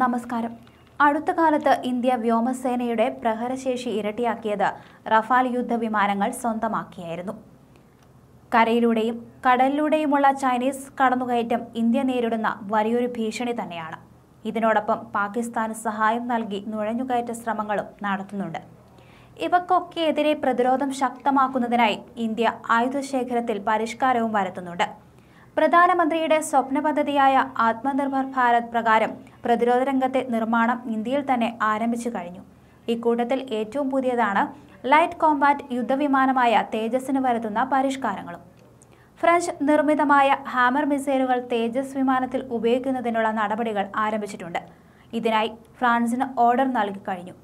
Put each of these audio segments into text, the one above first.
നമസ്കാരം അടുത്ത കാലത്ത് ഇന്ത്യ വ്യോമസേനയുടെ പ്രഹരശേഷി ഇരട്ടിയാക്കിയത് റഫാൽ യുദ്ധവിമാനങ്ങൾ സ്വന്തമാക്കിയായിരുന്നു കരയിലൂടെയും കടലിലൂടെയുമുള്ള ചൈനീസ് കടന്നുകയറ്റം ഇന്ത്യ നേരിടുന്ന വലിയൊരു ഭീഷണി തന്നെയാണ് ഇതിനോടൊപ്പം പാകിസ്ഥാന് സഹായം നൽകി നുഴഞ്ഞുകയറ്റ ശ്രമങ്ങളും നടത്തുന്നുണ്ട് എതിരെ പ്രതിരോധം ശക്തമാക്കുന്നതിനായി ഇന്ത്യ ആയുധശേഖരത്തിൽ പരിഷ്കാരവും വരുത്തുന്നുണ്ട് പ്രധാനമന്ത്രിയുടെ സ്വപ്ന പദ്ധതിയായ ആത്മനിർഭർ ഭാരത് പ്രകാരം പ്രതിരോധ രംഗത്തെ നിർമ്മാണം ഇന്ത്യയിൽ തന്നെ ആരംഭിച്ചു കഴിഞ്ഞു ഇക്കൂട്ടത്തിൽ ഏറ്റവും പുതിയതാണ് ലൈറ്റ് കോമ്പാറ്റ് യുദ്ധവിമാനമായ തേജസ്സിന് വരുത്തുന്ന പരിഷ്കാരങ്ങളും ഫ്രഞ്ച് നിർമ്മിതമായ ഹാമർ മിസൈലുകൾ തേജസ് വിമാനത്തിൽ ഉപയോഗിക്കുന്നതിനുള്ള നടപടികൾ ആരംഭിച്ചിട്ടുണ്ട് ഇതിനായി ഫ്രാൻസിന് ഓർഡർ നൽകി കഴിഞ്ഞു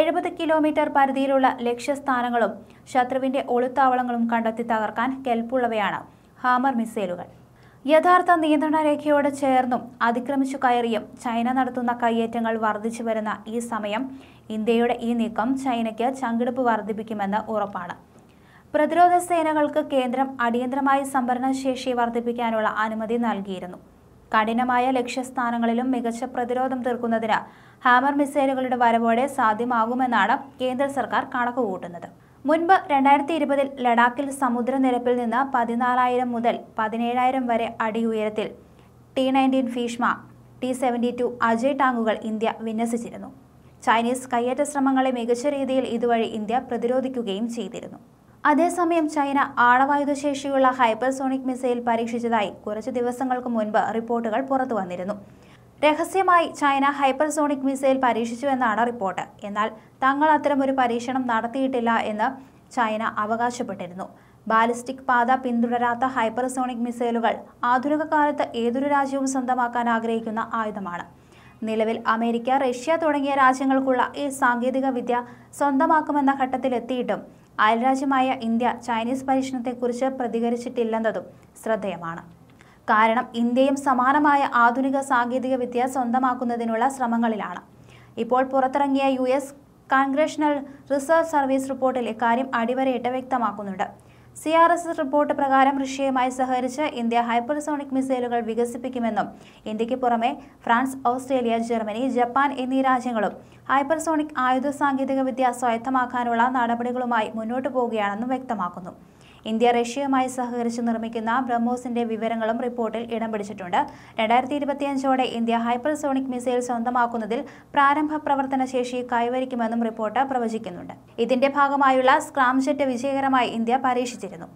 എഴുപത് കിലോമീറ്റർ പരിധിയിലുള്ള ലക്ഷ്യസ്ഥാനങ്ങളും ശത്രുവിന്റെ ഒളിത്താവളങ്ങളും കണ്ടെത്തി തകർക്കാൻ കെൽപ്പുള്ളവയാണ് ഹാമർ മിസൈലുകൾ യഥാർത്ഥ നിയന്ത്രണ രേഖയോട് ചേർന്നും അതിക്രമിച്ചു കയറിയും ചൈന നടത്തുന്ന കയ്യേറ്റങ്ങൾ വർദ്ധിച്ചു വരുന്ന ഈ സമയം ഇന്ത്യയുടെ ഈ നീക്കം ചൈനയ്ക്ക് ചങ്കിടുപ്പ് വർദ്ധിപ്പിക്കുമെന്ന് ഉറപ്പാണ് പ്രതിരോധ സേനകൾക്ക് കേന്ദ്രം അടിയന്തരമായി ശേഷി വർദ്ധിപ്പിക്കാനുള്ള അനുമതി നൽകിയിരുന്നു കഠിനമായ ലക്ഷ്യസ്ഥാനങ്ങളിലും മികച്ച പ്രതിരോധം തീർക്കുന്നതിന് ഹാമർ മിസൈലുകളുടെ വരവോടെ സാധ്യമാകുമെന്നാണ് കേന്ദ്ര സർക്കാർ കണക്കുകൂട്ടുന്നത് മുൻപ് രണ്ടായിരത്തി ഇരുപതിൽ ലഡാക്കിൽ സമുദ്രനിരപ്പിൽ നിന്ന് പതിനാലായിരം മുതൽ പതിനേഴായിരം വരെ അടി ഉയരത്തിൽ T nineteen Bhishma T seventy two Ajay ടാങ്കുകൾ ഇന്ത്യ വിന്യസിച്ചിരുന്നു ചൈനീസ് കയ്യേറ്റ ശ്രമങ്ങളെ മികച്ച രീതിയിൽ ഇതുവഴി ഇന്ത്യ പ്രതിരോധിക്കുകയും ചെയ്തിരുന്നു അതേസമയം ചൈന ആണവായുധശേഷിയുള്ള ഹൈപ്പർസോണിക് മിസൈൽ പരീക്ഷിച്ചതായി കുറച്ച് ദിവസങ്ങൾക്ക് മുൻപ് റിപ്പോർട്ടുകൾ പുറത്തു വന്നിരുന്നു രഹസ്യമായി ചൈന ഹൈപ്പർസോണിക് മിസൈൽ പരീക്ഷിച്ചുവെന്നാണ് റിപ്പോർട്ട് എന്നാൽ തങ്ങൾ അത്തരമൊരു പരീക്ഷണം നടത്തിയിട്ടില്ല എന്ന് ചൈന അവകാശപ്പെട്ടിരുന്നു ബാലിസ്റ്റിക് പാത പിന്തുടരാത്ത ഹൈപ്പർസോണിക് മിസൈലുകൾ ആധുനിക കാലത്ത് ഏതൊരു രാജ്യവും സ്വന്തമാക്കാൻ ആഗ്രഹിക്കുന്ന ആയുധമാണ് നിലവിൽ അമേരിക്ക റഷ്യ തുടങ്ങിയ രാജ്യങ്ങൾക്കുള്ള ഈ സാങ്കേതിക വിദ്യ സ്വന്തമാക്കുമെന്ന ഘട്ടത്തിലെത്തിയിട്ടും അയൽരാജ്യമായ ഇന്ത്യ ചൈനീസ് പരീക്ഷണത്തെക്കുറിച്ച് പ്രതികരിച്ചിട്ടില്ലെന്നതും ശ്രദ്ധേയമാണ് കാരണം ഇന്ത്യയും സമാനമായ ആധുനിക സാങ്കേതിക വിദ്യ സ്വന്തമാക്കുന്നതിനുള്ള ശ്രമങ്ങളിലാണ് ഇപ്പോൾ പുറത്തിറങ്ങിയ U S congressional research service റിപ്പോർട്ടിൽ ഇക്കാര്യം അടിവരയിട്ട് വ്യക്തമാക്കുന്നുണ്ട് സി ആർ എസ് റിപ്പോർട്ട് പ്രകാരം റഷ്യയുമായി സഹകരിച്ച് ഇന്ത്യ ഹൈപ്പർസോണിക് മിസൈലുകൾ വികസിപ്പിക്കുമെന്നും ഇന്ത്യക്ക് പുറമെ ഫ്രാൻസ് ഓസ്ട്രേലിയ ജർമ്മനി ജപ്പാൻ എന്നീ രാജ്യങ്ങളും ഹൈപ്പർസോണിക് ആയുധ സാങ്കേതിക വിദ്യ സ്വായത്തമാക്കാനുള്ള നടപടികളുമായി മുന്നോട്ടു പോവുകയാണെന്നും വ്യക്തമാക്കുന്നു ഇന്ത്യ റഷ്യയുമായി സഹകരിച്ച് നിർമ്മിക്കുന്ന ബ്രഹ്മോസിന്റെ വിവരങ്ങളും റിപ്പോർട്ടിൽ ഇടം പിടിച്ചിട്ടുണ്ട് രണ്ടായിരത്തി ഇരുപത്തിയഞ്ചോടെ ഇന്ത്യ ഹൈപ്പർസോണിക് മിസൈൽ സ്വന്തമാക്കുന്നതിൽ പ്രാരംഭ പ്രവർത്തന ശേഷി കൈവരിക്കുമെന്നും റിപ്പോർട്ട് പ്രവചിക്കുന്നുണ്ട് ഇതിന്റെ ഭാഗമായുള്ള സ്ക്രാംജെറ്റ് വിജയകരമായി ഇന്ത്യ പരീക്ഷിച്ചിരുന്നു